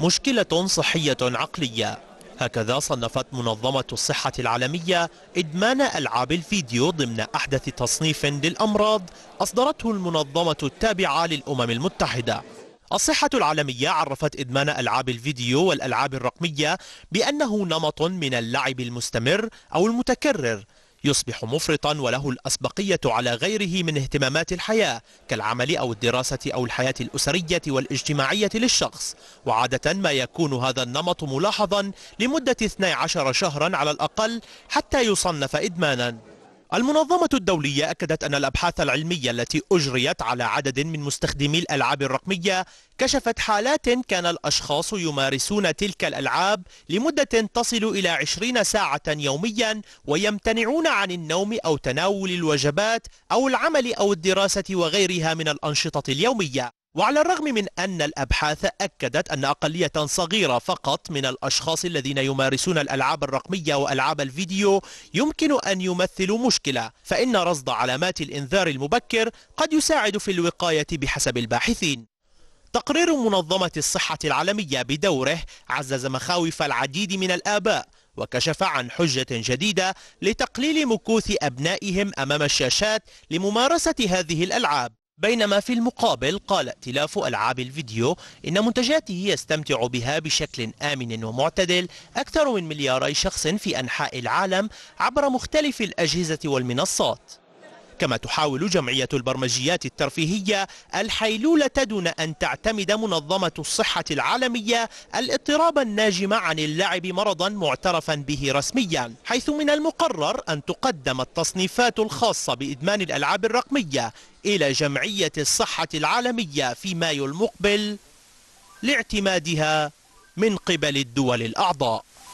مشكلة صحية عقلية هكذا صنفت منظمة الصحة العالمية إدمان ألعاب الفيديو ضمن أحدث تصنيف للأمراض أصدرته المنظمة التابعة للأمم المتحدة الصحة العالمية عرفت إدمان ألعاب الفيديو والألعاب الرقمية بأنه نمط من اللعب المستمر أو المتكرر يصبح مفرطا وله الأسبقية على غيره من اهتمامات الحياة كالعمل أو الدراسة أو الحياة الأسرية والاجتماعية للشخص وعادة ما يكون هذا النمط ملاحظا لمدة 12 شهرا على الأقل حتى يصنف إدمانا المنظمة الدولية أكدت أن الأبحاث العلمية التي أجريت على عدد من مستخدمي الألعاب الرقمية كشفت حالات كان الأشخاص يمارسون تلك الألعاب لمدة تصل إلى 20 ساعة يوميا ويمتنعون عن النوم أو تناول الوجبات أو العمل أو الدراسة وغيرها من الأنشطة اليومية وعلى الرغم من أن الأبحاث أكدت أن أقلية صغيرة فقط من الأشخاص الذين يمارسون الألعاب الرقمية وألعاب الفيديو يمكن أن يمثلوا مشكلة فإن رصد علامات الإنذار المبكر قد يساعد في الوقاية بحسب الباحثين تقرير منظمة الصحة العالمية بدوره عزز مخاوف العديد من الآباء وكشف عن حجة جديدة لتقليل مكوث أبنائهم أمام الشاشات لممارسة هذه الألعاب بينما في المقابل قال ائتلاف ألعاب الفيديو إن منتجاته يستمتع بها بشكل آمن ومعتدل أكثر من ملياري شخص في أنحاء العالم عبر مختلف الأجهزة والمنصات كما تحاول جمعية البرمجيات الترفيهية الحيلولة دون أن تعتمد منظمة الصحة العالمية الاضطراب الناجم عن اللعب مرضا معترفا به رسميا حيث من المقرر أن تقدم التصنيفات الخاصة بإدمان الألعاب الرقمية إلى جمعية الصحة العالمية في مايو المقبل لاعتمادها من قبل الدول الأعضاء